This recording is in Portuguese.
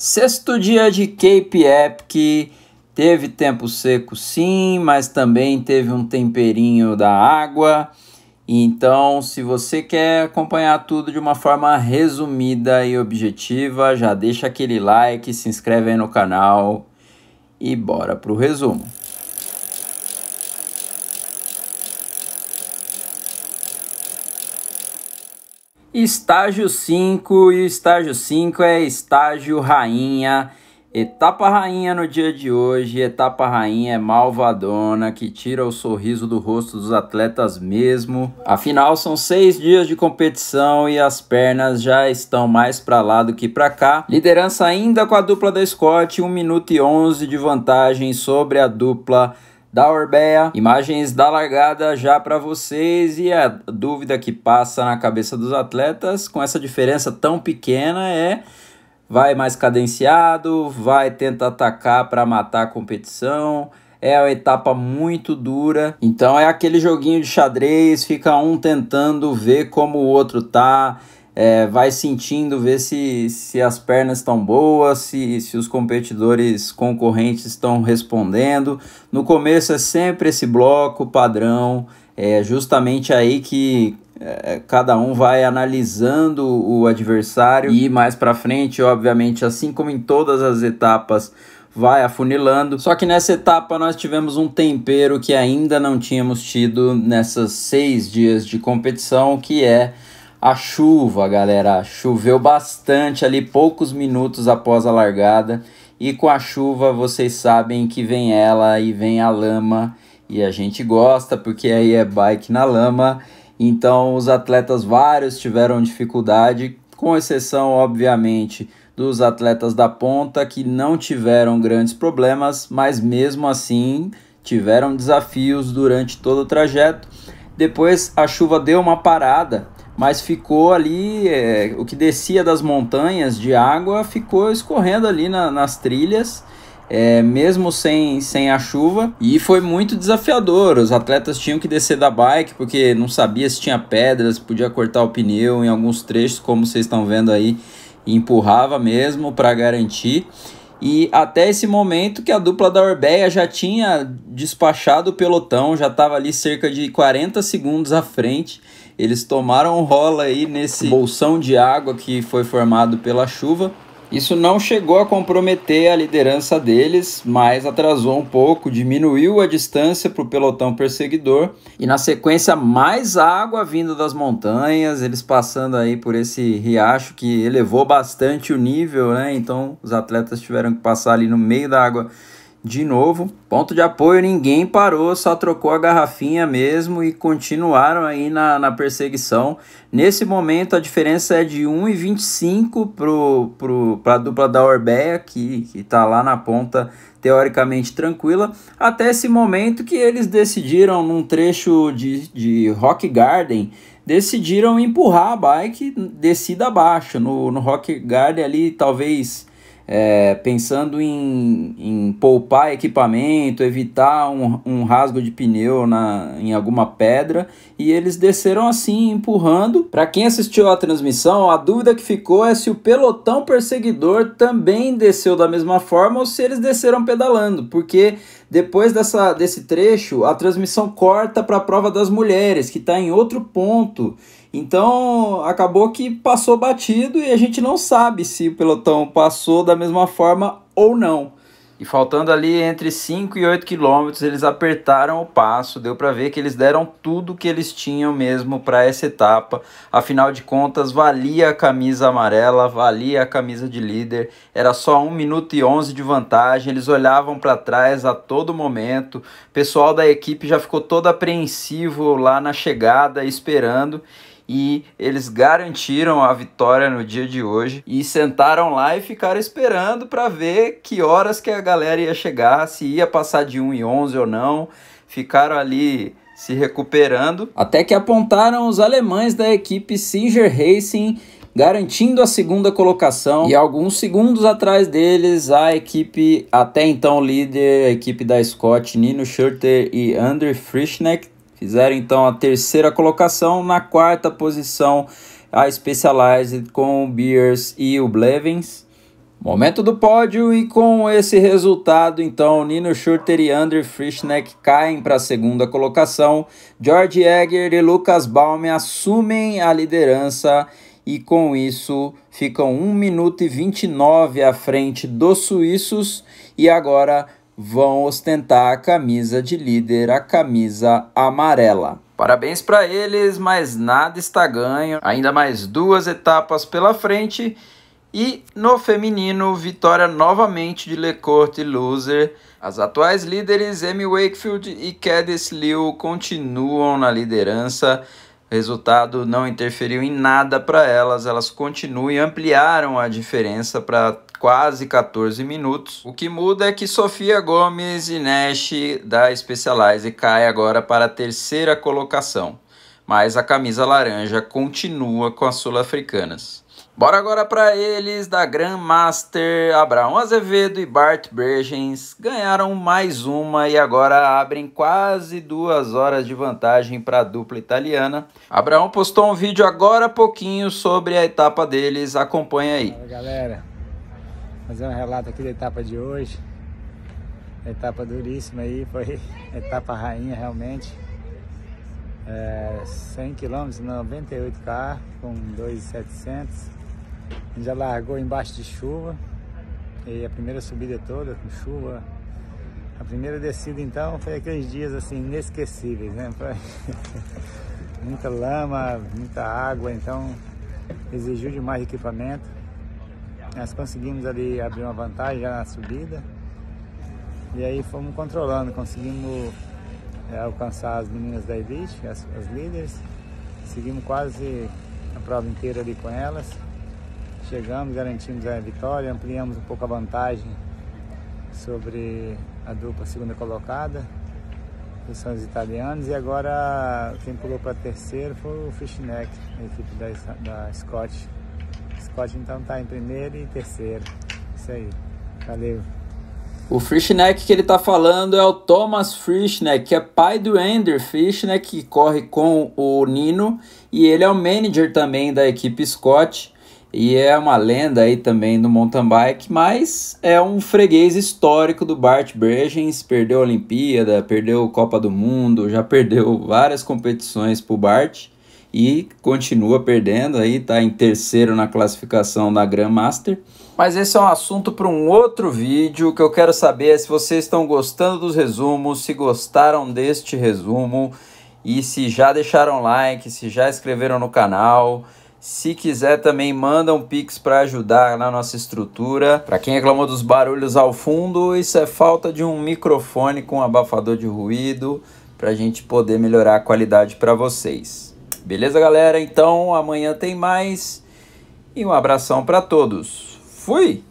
Sexto dia de Cape Epic, teve tempo seco sim, mas também teve um temperinho da água. Então, se você quer acompanhar tudo de uma forma resumida e objetiva, já deixa aquele like, se inscreve aí no canal e bora pro resumo. Estágio 5 e estágio 5 é estágio rainha. Etapa rainha no dia de hoje, etapa rainha é malvadona que tira o sorriso do rosto dos atletas mesmo. Afinal, são seis dias de competição e as pernas já estão mais para lá do que para cá. Liderança ainda com a dupla da Scott, 1 minuto e 11 de vantagem sobre a dupla da Orbea. Imagens da largada já para vocês e a dúvida que passa na cabeça dos atletas com essa diferença tão pequena é vai mais cadenciado, vai tenta atacar para matar a competição. É uma etapa muito dura, então é aquele joguinho de xadrez, fica um tentando ver como o outro tá, é, vai sentindo, ver se, se as pernas estão boas, se, se os competidores concorrentes estão respondendo. No começo é sempre esse bloco padrão, é justamente aí que é, é, cada um vai analisando o adversário e mais para frente, obviamente, assim como em todas as etapas, vai afunilando. Só que nessa etapa nós tivemos um tempero que ainda não tínhamos tido nessas seis dias de competição, que é a chuva, galera, choveu bastante ali poucos minutos após a largada. E com a chuva, vocês sabem que vem ela e vem a lama. E a gente gosta, porque aí é bike na lama. Então, os atletas vários tiveram dificuldade, com exceção, obviamente, dos atletas da ponta que não tiveram grandes problemas, mas mesmo assim tiveram desafios durante todo o trajeto. Depois a chuva deu uma parada mas ficou ali, é, o que descia das montanhas de água ficou escorrendo ali na, nas trilhas, é, mesmo sem, sem a chuva, e foi muito desafiador. Os atletas tinham que descer da bike porque não sabia se tinha pedras, podia cortar o pneu em alguns trechos, como vocês estão vendo aí, empurrava mesmo para garantir. E até esse momento que a dupla da Orbeia já tinha despachado o pelotão, já estava ali cerca de 40 segundos à frente. Eles tomaram rola aí nesse bolsão de água que foi formado pela chuva. Isso não chegou a comprometer a liderança deles, mas atrasou um pouco, diminuiu a distância para o pelotão perseguidor e na sequência mais água vindo das montanhas, eles passando aí por esse riacho que elevou bastante o nível, né? Então os atletas tiveram que passar ali no meio da água de novo, ponto de apoio, ninguém parou, só trocou a garrafinha mesmo e continuaram aí na, na perseguição. Nesse momento, a diferença é de 1,25 pro, pro, para a dupla da Orbeia, que está lá na ponta teoricamente tranquila, até esse momento que eles decidiram, num trecho de, de Rock Garden, decidiram empurrar a bike descida abaixo. No, no Rock Garden ali, talvez é, pensando em, em poupar equipamento, evitar um, um rasgo de pneu na, em alguma pedra, e eles desceram assim, empurrando. Para quem assistiu à transmissão, a dúvida que ficou é se o pelotão perseguidor também desceu da mesma forma ou se eles desceram pedalando, porque depois dessa, desse trecho, a transmissão corta para a prova das mulheres, que está em outro ponto. Então acabou que passou batido e a gente não sabe se o pelotão passou da mesma forma ou não. E faltando ali entre 5 e 8 quilômetros, eles apertaram o passo, deu para ver que eles deram tudo que eles tinham mesmo para essa etapa. Afinal de contas, valia a camisa amarela, valia a camisa de líder. Era só 1 minuto e 11 de vantagem, eles olhavam para trás a todo momento. O pessoal da equipe já ficou todo apreensivo lá na chegada, esperando e eles garantiram a vitória no dia de hoje e sentaram lá e ficaram esperando para ver que horas que a galera ia chegar, se ia passar de 1 e 11 ou não. Ficaram ali se recuperando, até que apontaram os alemães da equipe Singer Racing garantindo a segunda colocação. E alguns segundos atrás deles, a equipe até então líder, a equipe da Scott, Nino Schurter e Andrew Frischneck, Fizeram então a terceira colocação, na quarta posição a Specialized com o Beers e o Blevins. Momento do pódio e com esse resultado, então, Nino Schurter e Andrew Frischneck caem para a segunda colocação. George Egger e Lucas Baume assumem a liderança e com isso ficam 1 minuto e 29 à frente dos suíços e agora vão ostentar a camisa de líder, a camisa amarela. Parabéns para eles, mas nada está ganho. Ainda mais duas etapas pela frente. E no feminino, vitória novamente de Lecourt e Loser. As atuais líderes Amy Wakefield e Cadice Liu continuam na liderança. O resultado não interferiu em nada para elas, elas continuam e ampliaram a diferença para quase 14 minutos. O que muda é que Sofia Gomes e Nash da Specialized cai agora para a terceira colocação, mas a camisa laranja continua com as sul-africanas. Bora agora para eles da Grandmaster, Abraão Azevedo e Bart Bergens ganharam mais uma e agora abrem quase duas horas de vantagem para a dupla italiana. Abraão postou um vídeo agora há pouquinho sobre a etapa deles, acompanha aí. Fala, galera, fazer um relato aqui da etapa de hoje. Etapa duríssima aí, foi etapa rainha realmente. É, 100 km, 98 km, com 2,700. A gente já largou embaixo de chuva. E a primeira subida é toda com chuva. A primeira descida então foi aqueles dias assim inesquecíveis, né? Foi... muita lama, muita água, então exigiu demais equipamento. Nós conseguimos ali abrir uma vantagem já na subida. E aí fomos controlando, conseguimos é, alcançar as meninas da elite, as, as líderes. Seguimos quase a prova inteira ali com elas. Chegamos, garantimos a vitória, ampliamos um pouco a vantagem sobre a dupla segunda colocada, que são os italianos. E agora quem pulou para terceiro foi o Fishneck, a equipe da, da Scott. Scott então tá em primeiro e terceiro. Isso aí. Valeu. O Frischneck que ele tá falando é o Thomas Frischneck, que é pai do Ender Frischneck, que corre com o Nino, e ele é o manager também da equipe Scott, e é uma lenda aí também do mountain bike, mas é um freguês histórico do Bart Bregens, perdeu a Olimpíada, perdeu a Copa do Mundo, já perdeu várias competições pro Bart, e continua perdendo aí, está em terceiro na classificação da Grandmaster. Mas esse é um assunto para um outro vídeo. O que eu quero saber é se vocês estão gostando dos resumos, se gostaram deste resumo e se já deixaram like, se já inscreveram no canal. Se quiser também manda um pix para ajudar na nossa estrutura. Para quem reclamou dos barulhos ao fundo, isso é falta de um microfone com abafador de ruído para a gente poder melhorar a qualidade para vocês. Beleza, galera? Então amanhã tem mais. E um abração para todos. Fui!